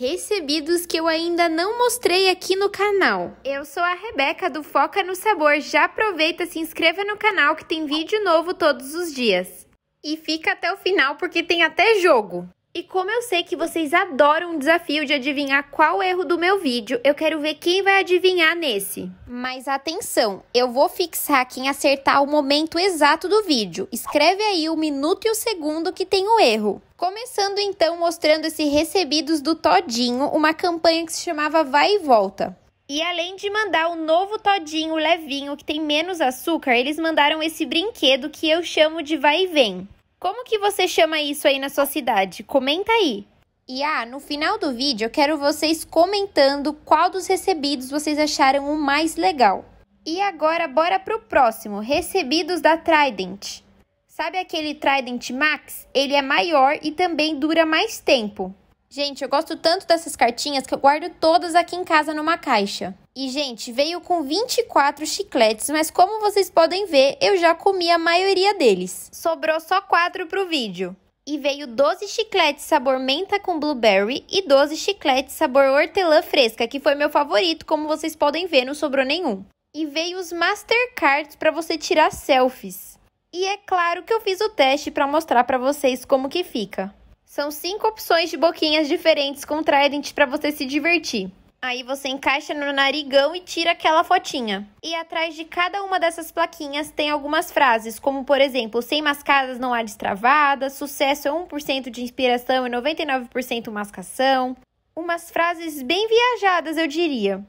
recebidos que eu ainda não mostrei aqui no canal. Eu sou a Rebeca do Foca no Sabor, já aproveita, se inscreva no canal que tem vídeo novo todos os dias. E fica até o final porque tem até jogo! E como eu sei que vocês adoram um desafio de adivinhar qual erro do meu vídeo, eu quero ver quem vai adivinhar nesse. Mas atenção, eu vou fixar quem acertar o momento exato do vídeo. Escreve aí o minuto e o segundo que tem o erro. Começando então mostrando esse Recebidos do Todinho, uma campanha que se chamava Vai e Volta. E além de mandar o novo todinho levinho que tem menos açúcar, eles mandaram esse brinquedo que eu chamo de vai e vem. Como que você chama isso aí na sua cidade? Comenta aí. E ah, no final do vídeo eu quero vocês comentando qual dos recebidos vocês acharam o mais legal. E agora bora pro próximo, recebidos da Trident. Sabe aquele Trident Max? Ele é maior e também dura mais tempo. Gente, eu gosto tanto dessas cartinhas que eu guardo todas aqui em casa numa caixa. E, gente, veio com 24 chicletes, mas como vocês podem ver, eu já comi a maioria deles. Sobrou só 4 pro vídeo. E veio 12 chicletes sabor menta com blueberry e 12 chicletes sabor hortelã fresca, que foi meu favorito, como vocês podem ver, não sobrou nenhum. E veio os Mastercards para você tirar selfies. E é claro que eu fiz o teste para mostrar para vocês como que fica. São 5 opções de boquinhas diferentes com trident para você se divertir. Aí você encaixa no narigão e tira aquela fotinha. E atrás de cada uma dessas plaquinhas tem algumas frases, como por exemplo, sem mascadas não há destravada, sucesso é 1% de inspiração e 99% mascação. Umas frases bem viajadas, eu diria.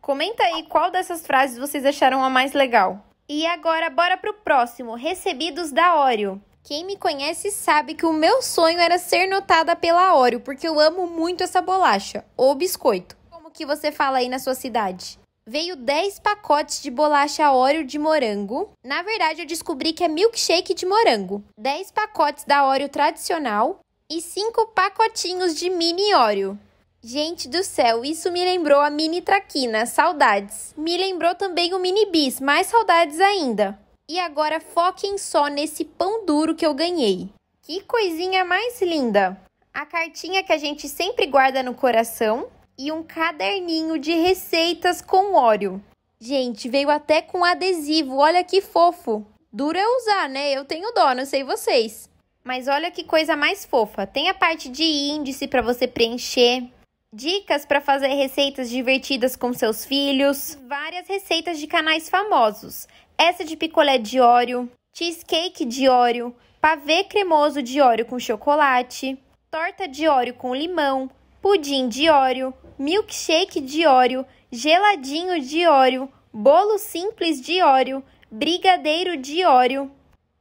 Comenta aí qual dessas frases vocês acharam a mais legal. E agora bora pro próximo, recebidos da Oreo. Quem me conhece sabe que o meu sonho era ser notada pela Oreo, porque eu amo muito essa bolacha ou biscoito que você fala aí na sua cidade. Veio 10 pacotes de bolacha Oreo de morango. Na verdade, eu descobri que é milkshake de morango. 10 pacotes da Oreo tradicional e 5 pacotinhos de mini Oreo. Gente do céu, isso me lembrou a mini traquina, saudades. Me lembrou também o mini bis, mais saudades ainda. E agora foquem só nesse pão duro que eu ganhei. Que coisinha mais linda! A cartinha que a gente sempre guarda no coração e um caderninho de receitas com óleo. Gente, veio até com adesivo, olha que fofo. Duro é usar, né? Eu tenho dó, não sei vocês. Mas olha que coisa mais fofa. Tem a parte de índice para você preencher, dicas para fazer receitas divertidas com seus filhos, várias receitas de canais famosos. Essa de picolé de óleo, cheesecake de óleo, pavê cremoso de óleo com chocolate, torta de óleo com limão, pudim de óleo, milkshake de óleo, geladinho de óleo, bolo simples de óleo, brigadeiro de óleo,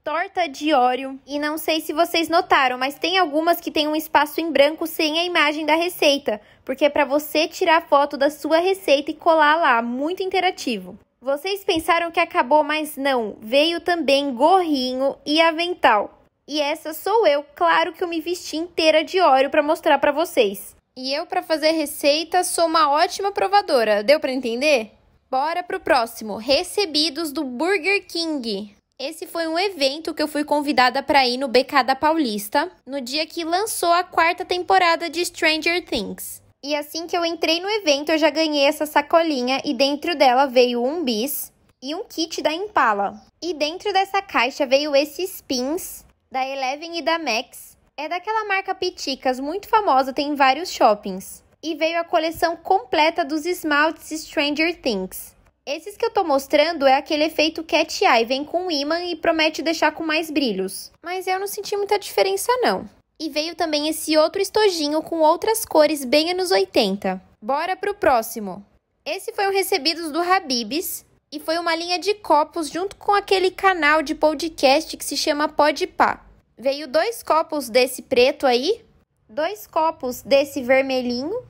torta de óleo. E não sei se vocês notaram, mas tem algumas que tem um espaço em branco sem a imagem da receita, porque é para você tirar foto da sua receita e colar lá, muito interativo. Vocês pensaram que acabou, mas não. Veio também gorrinho e avental. E essa sou eu, claro que eu me vesti inteira de óleo para mostrar para vocês. E eu, para fazer receita, sou uma ótima provadora. Deu para entender? Bora pro próximo. Recebidos do Burger King. Esse foi um evento que eu fui convidada para ir no BK da Paulista, no dia que lançou a quarta temporada de Stranger Things. E assim que eu entrei no evento, eu já ganhei essa sacolinha e dentro dela veio um bis e um kit da Impala. E dentro dessa caixa veio esses pins da Eleven e da Max é daquela marca Piticas, muito famosa, tem em vários shoppings. E veio a coleção completa dos esmaltes Stranger Things. Esses que eu tô mostrando é aquele efeito cat eye, vem com imã e promete deixar com mais brilhos. Mas eu não senti muita diferença não. E veio também esse outro estojinho com outras cores bem anos 80. Bora pro próximo. Esse foi o recebidos do Habibs e foi uma linha de copos junto com aquele canal de podcast que se chama Podpah. Veio dois copos desse preto aí, dois copos desse vermelhinho.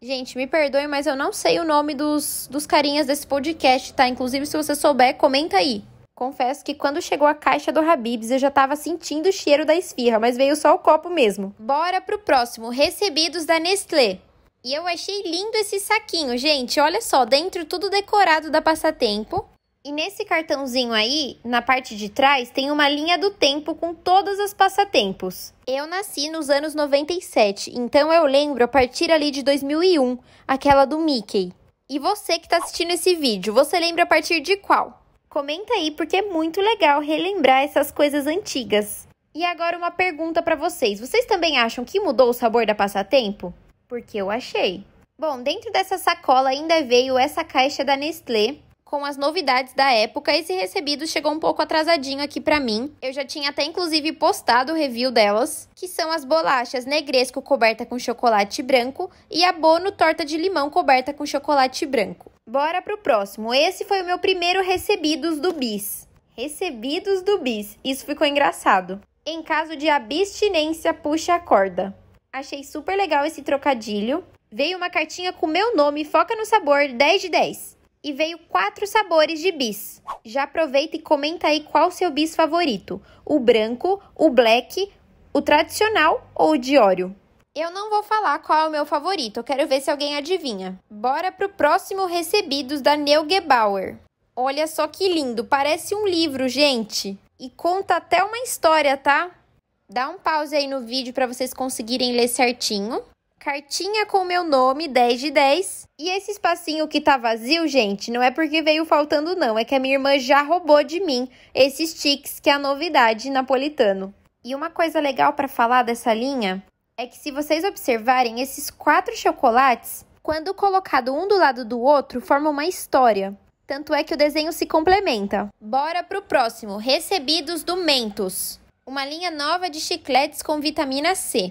Gente, me perdoe, mas eu não sei o nome dos, dos carinhas desse podcast, tá? Inclusive, se você souber, comenta aí. Confesso que quando chegou a caixa do Habibs, eu já tava sentindo o cheiro da esfirra, mas veio só o copo mesmo. Bora pro próximo, recebidos da Nestlé. E eu achei lindo esse saquinho, gente. Olha só, dentro tudo decorado da Passatempo. E nesse cartãozinho aí, na parte de trás, tem uma linha do tempo com todas as passatempos. Eu nasci nos anos 97, então eu lembro a partir ali de 2001, aquela do Mickey. E você que está assistindo esse vídeo, você lembra a partir de qual? Comenta aí porque é muito legal relembrar essas coisas antigas. E agora uma pergunta para vocês. Vocês também acham que mudou o sabor da passatempo? Porque eu achei. Bom, dentro dessa sacola ainda veio essa caixa da Nestlé, com as novidades da época. Esse recebido chegou um pouco atrasadinho aqui para mim. Eu já tinha até inclusive postado o review delas, que são as bolachas negresco coberta com chocolate branco e a bono torta de limão coberta com chocolate branco. Bora pro próximo. Esse foi o meu primeiro recebidos do bis. Recebidos do bis. Isso ficou engraçado. Em caso de abstinência, puxa a corda. Achei super legal esse trocadilho. Veio uma cartinha com meu nome, foca no sabor, 10 de 10 e veio quatro sabores de bis. Já aproveita e comenta aí qual seu bis favorito: o branco, o black, o tradicional ou o de óleo. Eu não vou falar qual é o meu favorito, eu quero ver se alguém adivinha. Bora pro próximo recebidos da Neugebauer. Olha só que lindo, parece um livro, gente. E conta até uma história, tá? Dá um pause aí no vídeo para vocês conseguirem ler certinho. Cartinha com meu nome, 10 de 10. E esse espacinho que tá vazio, gente, não é porque veio faltando não, é que a minha irmã já roubou de mim esses sticks, que é a novidade napolitano. E uma coisa legal para falar dessa linha é que se vocês observarem, esses quatro chocolates, quando colocado um do lado do outro, formam uma história. Tanto é que o desenho se complementa. Bora pro próximo, recebidos do Mentos. Uma linha nova de chicletes com vitamina C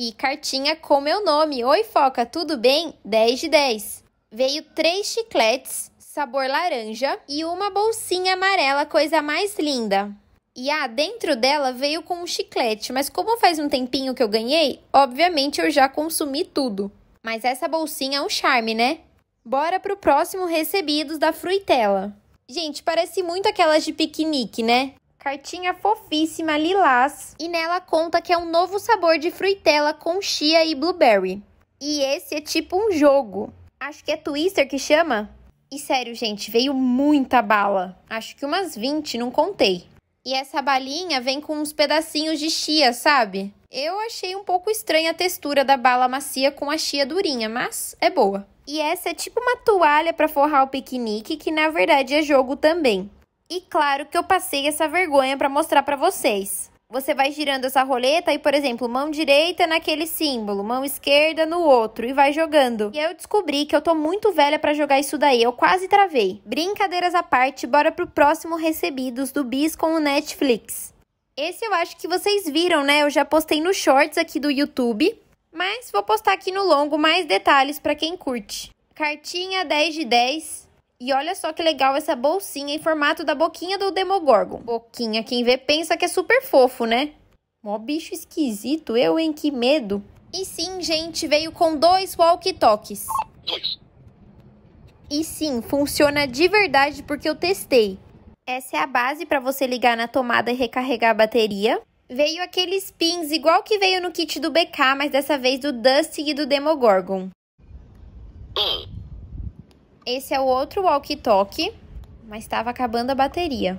e cartinha com meu nome. Oi, Foca, tudo bem? 10 de 10. Veio três chicletes, sabor laranja, e uma bolsinha amarela, coisa mais linda. E ah, dentro dela veio com um chiclete, mas como faz um tempinho que eu ganhei, obviamente eu já consumi tudo. Mas essa bolsinha é um charme, né? Bora pro próximo recebidos da Fruitela. Gente, parece muito aquelas de piquenique, né? Cartinha fofíssima lilás e nela conta que é um novo sabor de fruitela com chia e blueberry. E esse é tipo um jogo. Acho que é Twister que chama. E sério, gente, veio muita bala. Acho que umas 20, não contei. E essa balinha vem com uns pedacinhos de chia, sabe? Eu achei um pouco estranha a textura da bala macia com a chia durinha, mas é boa. E essa é tipo uma toalha para forrar o piquenique, que na verdade é jogo também. E claro que eu passei essa vergonha para mostrar para vocês. Você vai girando essa roleta e, por exemplo, mão direita naquele símbolo, mão esquerda no outro e vai jogando. E aí eu descobri que eu tô muito velha para jogar isso daí, eu quase travei. Brincadeiras à parte, bora pro próximo recebidos do Bis com o Netflix. Esse eu acho que vocês viram, né? Eu já postei no shorts aqui do YouTube, mas vou postar aqui no longo mais detalhes para quem curte. Cartinha 10 de 10, e olha só que legal essa bolsinha em formato da boquinha do Demogorgon. Boquinha, quem vê pensa que é super fofo, né? Mó bicho esquisito, eu, hein? Que medo. E sim, gente, veio com dois walkie-talkies. E sim, funciona de verdade porque eu testei. Essa é a base para você ligar na tomada e recarregar a bateria. Veio aqueles pins igual que veio no kit do BK, mas dessa vez do Dusty e do Demogorgon. Esse é o outro walkie-talkie, mas estava acabando a bateria.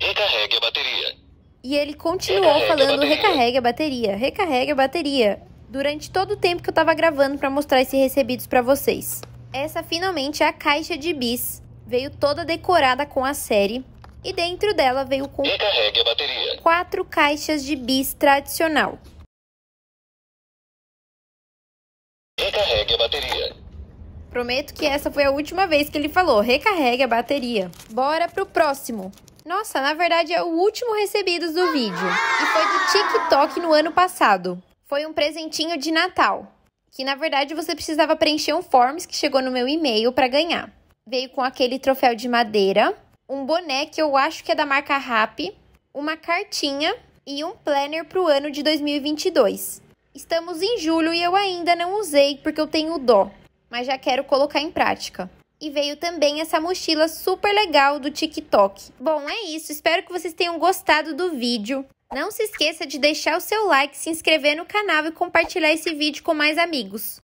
Recarregue a bateria. E ele continuou recarregue falando: a recarregue a bateria, recarregue a bateria, durante todo o tempo que eu estava gravando para mostrar esses recebidos para vocês. Essa finalmente é a caixa de bis. Veio toda decorada com a série. E dentro dela veio com quatro caixas de bis tradicional. Recarregue a bateria. Prometo que essa foi a última vez que ele falou: recarregue a bateria. Bora pro próximo. Nossa, na verdade é o último recebidos do vídeo. E foi do TikTok no ano passado. Foi um presentinho de Natal. Que na verdade você precisava preencher um forms que chegou no meu e-mail para ganhar. Veio com aquele troféu de madeira, um boné que eu acho que é da marca Rap, uma cartinha e um planner pro ano de 2022. Estamos em julho e eu ainda não usei porque eu tenho dó mas já quero colocar em prática. E veio também essa mochila super legal do TikTok. Bom, é isso. Espero que vocês tenham gostado do vídeo. Não se esqueça de deixar o seu like, se inscrever no canal e compartilhar esse vídeo com mais amigos.